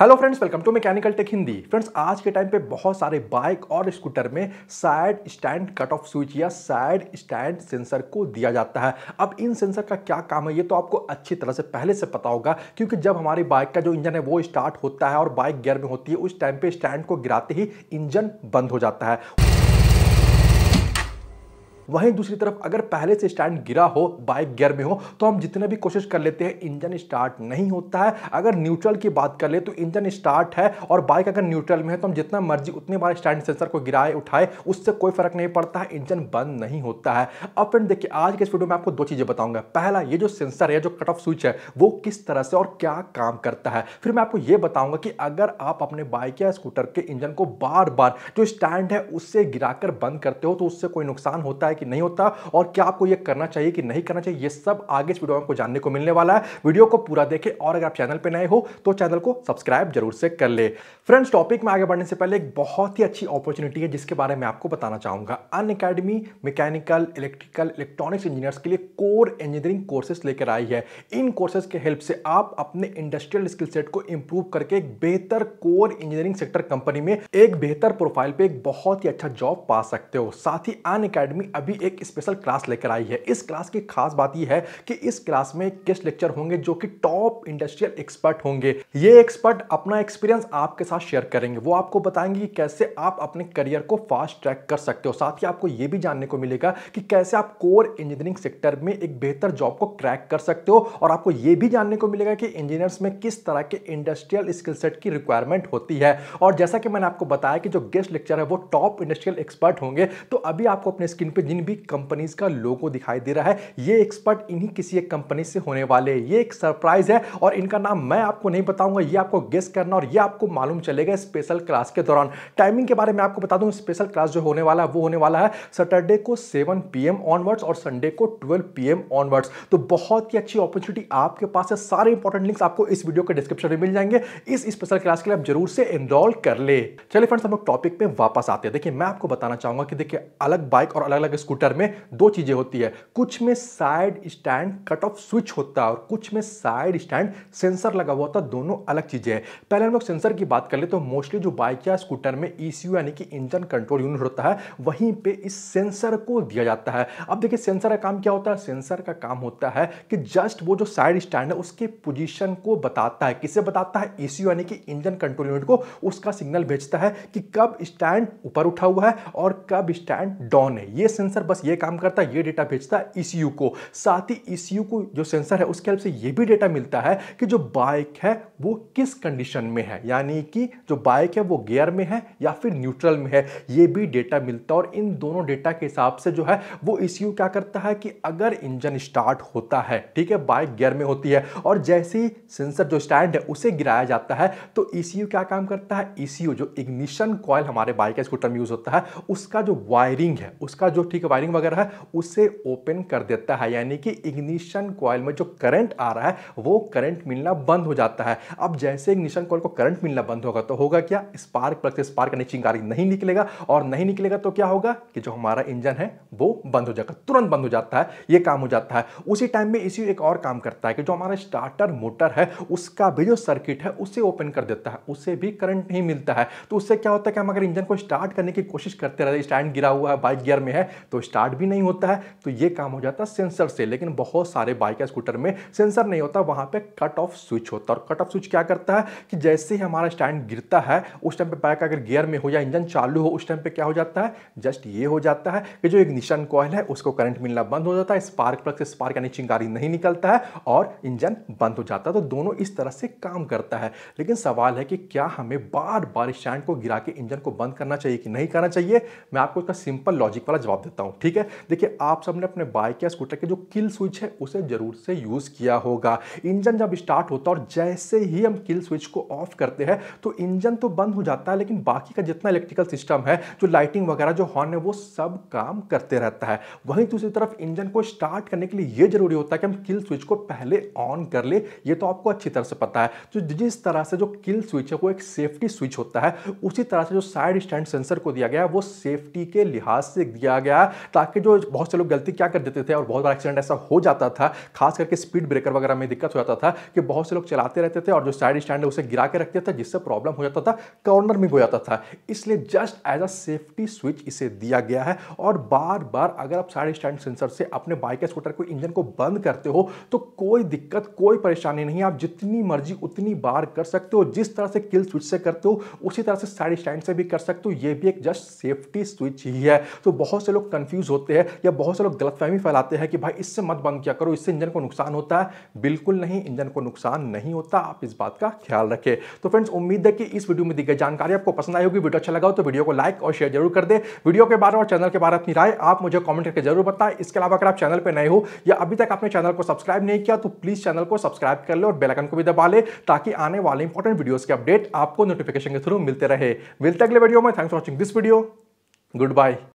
hello friends welcome to mechanical tech Hindi friends आज के time पे बहुत सारे बाइक और स्कूटर में side stand cut off switch या साइड स्टैंड सेंसर को दिया जाता है अब इन सेंसर का क्या काम है ये तो आपको अच्छी तरह से पहले से पता होगा क्योंकि जब हमारी बाइक का जो इंजन है वो स्टार्ट होता है और बाइक गियर में होती है उस टाइम पे स्टैंड को गिराते ही इंजन बंद हो जाता है वहीं दूसरी तरफ अगर पहले से स्टैंड गिरा हो बाइक गियर में हो तो हम जितने भी कोशिश कर लेते हैं इंजन स्टार्ट नहीं होता है अगर न्यूट्रल की बात कर ले तो इंजन स्टार्ट है और बाइक अगर न्यूट्रल में है तो हम जितना मर्जी उतनी बार स्टैंड सेंसर को गिराए उठाए उससे कोई फर्क नहीं पड़ता है इंजन बंद नहीं होता है अब फ्रेंड देखिए आज के इस वीडियो में आपको दो चीज़ें बताऊंगा पहला ये जो सेंसर है जो कट ऑफ स्विच है वो किस तरह से और क्या काम करता है फिर मैं आपको ये बताऊंगा कि अगर आप अपने बाइक या स्कूटर के इंजन को बार बार जो स्टैंड है उससे गिराकर बंद करते हो तो उससे कोई नुकसान होता है कि नहीं होता और क्या आपको ये करना चाहिए कि नहीं करना चाहिए ये सब आगे इस वीडियो में आपको जानने को मिलने वाला है वीडियो को पूरा देखें और अगर आप चैनल पर नए हो तो चैनल को सब्सक्राइब जरूर से कर ले फ्रेंड्स टॉपिक में आगे बढ़ने से पहले एक बहुत ही अच्छी अपॉर्चुनिटी है जिसके बारे में आपको बताना चाहूंगा Unacademy mechanical electrical electronics engineers के लिए कोर इंजीनियरिंग कोर्सेस लेकर आई है इन कोर्सेज के हेल्प से आप अपने इंडस्ट्रियल स्किल सेट को इंप्रूव करके एक बेहतर कोर इंजीनियरिंग सेक्टर कंपनी में एक बेहतर प्रोफाइल पे एक बहुत ही अच्छा जॉब पा सकते हो साथ ही अन अकेडमी अभी भी एक स्पेशल क्लास लेकर आई है इस क्लास की खास बात यह है कि इस क्लास में गेस्ट लेक्चर होंगे जो कि टॉप इंडस्ट्रियल एक्सपर्ट होंगे ये एक्सपर्ट अपना एक्सपीरियंस आपके साथ शेयर करेंगे वो आपको बताएंगे कि कैसे आप अपने करियर को फास्ट ट्रैक कर सकते हो साथ ही आपको ये भी जानने को मिलेगा कि कैसे आप कोर इंजीनियरिंग सेक्टर में एक बेहतर जॉब को क्रैक कर सकते हो और आपको ये भी जानने को मिलेगा कि इंजीनियर्स में किस तरह के इंडस्ट्रियल स्किल सेट की रिक्वायरमेंट होती है और जैसा कि मैंने आपको बताया कि जो गेस्ट लेक्चर है वो टॉप इंडस्ट्रियल एक्सपर्ट होंगे तो अभी आपको अपने स्क्रीन पर जिन इन भी कंपनीज का लोगो दिखाई दे रहा है ये एक्सपर्ट इन्हीं किसी एक कंपनी से होने वाले ये एक सरप्राइज है और इनका नाम मैं आपको नहीं बताऊंगा ये आपको गेस करना और ये आपको मालूम चलेगा स्पेशल क्लास के दौरान टाइमिंग के बारे में आपको बता दूं स्पेशल क्लास जो होने वाला है वो होने वाला है सैटरडे को सेवन पी ऑनवर्ड्स और संडे को ट्वेल्व पी ऑनवर्ड्स तो बहुत ही अच्छी अपॉर्चुनिटी आपके पास है सारे इंपॉर्टेंट लिंक्स आपको इस वीडियो के डिस्क्रिप्शन में मिल जाएंगे इस स्पेशल क्लास के लिए आप जरूर से इनरोल कर ले चलिए फ्रेंड्स हम लोग टॉपिक पे वापस आते हैं देखिए मैं आपको बताना चाहूंगा कि देखिए अलग बाइक और अलग अलग स्कूटर में दो चीज़ें होती है कुछ में side stand cut off switch होता है और कुछ में साइड स्टैंड सेंसर लगा हुआ होता है दोनों अलग चीज़ें हैं पहले हम लोग सेंसर की बात कर ले तो मोस्टली जो बाइक या स्कूटर में ई e यानी कि इंजन कंट्रोल यूनिट होता है वहीं पर इस सेंसर को दिया जाता है अब देखिए सेंसर का काम क्या होता है सेंसर का काम होता है कि जस्ट वो जो साइड स्टैंड है उसके पोजिशन को बताता है किसे बताता है ईसीयू e यानी कि इंजन कंट्रोल यूनिट को उसका सिग्नल भेजता है कि कब स्टैंड ऊपर उठा हुआ है और कब स्टैंड डाउन है ये सेंसर सेंसर बस ये काम करता है ये डेटा भेजता है ई e को साथ ही ईसीयू e को जो सेंसर है उसके हेल्प से ये भी डेटा मिलता है कि जो बाइक है वो किस कंडीशन में है यानी कि जो बाइक है वो गियर में है या फिर न्यूट्रल में है ये भी डेटा मिलता है और इन दोनों डेटा के हिसाब से जो है वो ईसीयू e क्या करता है कि अगर इंजन स्टार्ट होता है ठीक है बाइक गियर में होती है और जैसे ही सेंसर जो स्टैंड है उसे गिराया जाता है तो ईसीयू क्या काम करता है ईसीयू जो इग्निशन कॉयल हमारे बाइक स्कूटर में यूज होता है उसका जो वायरिंग है उसका जो ठीक की वायरिंग वगैरह है उसे ओपन कर देता है यानी कि इग्निशन कॉयल में जो करंट आ रहा है वो करंट मिलना बंद हो जाता है अब जैसे इग्निशन कॉयल को करंट मिलना बंद होगा तो होगा क्या स्पार्क प्लग से स्पार्क यानी चिंगारी नहीं निकलेगा और नहीं निकलेगा तो क्या होगा कि जो हमारा इंजन है वो बंद हो जाएगा तुरंत बंद हो जाता है ये काम हो जाता है उसी टाइम में इसी एक और काम करता है कि जो हमारा स्टार्टर मोटर है उसका भी जो सर्किट है उसे ओपन कर देता है उसे भी करंट नहीं मिलता है तो उससे क्या होता है कि हम अगर इंजन को स्टार्ट करने की कोशिश करते रहते स्टैंड गिरा हुआ है बाइक गियर में है तो स्टार्ट भी नहीं होता है तो ये काम हो जाता है सेंसर से लेकिन बहुत सारे बाइक या स्कूटर में सेंसर नहीं होता वहाँ पर कट ऑफ स्विच होता है और कट ऑफ स्विच क्या करता है कि जैसे ही हमारा स्टैंड गिरता है उस टाइम पर बाइक अगर गियर में हो या इंजन चालू हो उस टाइम पर क्या हो जाता है जस्ट ये हो जाता है कि जो इग्निशन कॉयल है उसको करंट मिलना बंद हो जाता है स्पार्क प्लग से स्पार्क यानी चिंगारी नहीं निकलता है और इंजन बंद हो जाता है तो दोनों इस तरह से काम करता है लेकिन सवाल है कि क्या हमें बार बार स्टैंड को गिरा के इंजन को बंद करना चाहिए कि नहीं करना चाहिए मैं आपको इसका सिंपल लॉजिक वाला जवाब देता सकता हूँ ठीक है देखिए आप सबने अपने बाइक या स्कूटर के जो किल स्विच है उसे ज़रूर से यूज़ किया होगा इंजन जब स्टार्ट होता है और जैसे ही हम किल स्विच को ऑफ करते हैं तो इंजन तो बंद हो जाता है लेकिन बाकी का जितना इलेक्ट्रिकल सिस्टम है जो लाइटिंग वगैरह जो हॉर्न है वो सब काम करते रहता है वहीं दूसरी तरफ इंजन को स्टार्ट करने के लिए ये जरूरी होता है कि हम किल स्विच को पहले ऑन कर ले ये तो आपको अच्छी तरह से पता है तो जिस तरह से जो किल स्विच है वो एक सेफ्टी स्विच होता है उसी तरह से जो साइड स्टैंड सेंसर को दिया गया है वो सेफ्टी के लिहाज से दिया गया ताकि जो बहुत से लोग गलती क्या कर देते थे और बहुत बार एक्सीडेंट ऐसा हो जाता था खास करके स्पीड ब्रेकर वगैरह में दिक्कत हो जाता था कि बहुत से लोग चलाते रहते थे और जो साइड स्टैंड है उसे गिरा के रखते थे जिससे प्रॉब्लम हो जाता था कॉर्नर में हो जाता था इसलिए just as a safety switch इसे दिया गया है और बार बार अगर आप साइड स्टैंड सेंसर से अपने बाइक या स्कूटर को इंजन को बंद करते हो तो कोई दिक्कत कोई परेशानी नहीं आप जितनी मर्जी उतनी बार कर सकते हो जिस तरह से किल स्विच से करते हो उसी तरह से साइड स्टैंड से भी कर सकते हो ये भी एक जस्ट सेफ्टी स्विच ही है तो बहुत से लोग कंफ्यूज होते हैं या बहुत से लोग गलतफहमी फैलाते हैं कि भाई इससे मत बंद किया करो इससे इंजन को नुकसान होता है बिल्कुल नहीं इंजन को नुकसान नहीं होता आप इस बात का ख्याल रखें तो फ्रेंड्स उम्मीद है कि इस वीडियो में दी गई जानकारी आपको पसंद आई होगी वीडियो अच्छा लगा हो तो वीडियो को लाइक और शेयर जरूर कर दे वीडियो के बारे में और चैनल के बारे में अपनी राय आप मुझे कॉमेंट करके जरूर बताएं इसके अलावा अगर आप चैनल पर नए हो या अभी तक आपने चैनल को सब्सक्राइब नहीं किया तो प्लीज़ चैनल को सब्सक्राइब कर ले और बेलकन को भी दबा ले ताकि आने वाले इंपॉर्टेंट वीडियोज़ के अपडेट आपको नोटिफिकेशन के थ्रू मिलते रहे मिलते अगले वीडियो में thanks for watching this video good bye